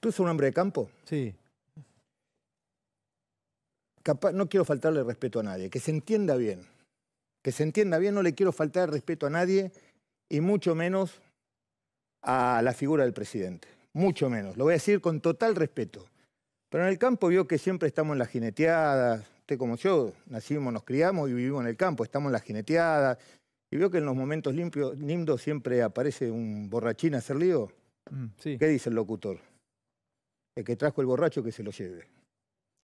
Tú eres un hombre de campo. Sí. Capaz, no quiero faltarle respeto a nadie, que se entienda bien. Que se entienda bien, no le quiero faltar respeto a nadie y mucho menos a la figura del presidente. Mucho menos. Lo voy a decir con total respeto. Pero en el campo vio que siempre estamos en la jineteadas. Usted como yo, nacimos, nos criamos y vivimos en el campo, estamos en la jineteadas. Y vio que en los momentos limpios, lindos siempre aparece un borrachín a hacer lío. Mm, sí. ¿Qué dice el locutor? el que trajo el borracho que se lo lleve.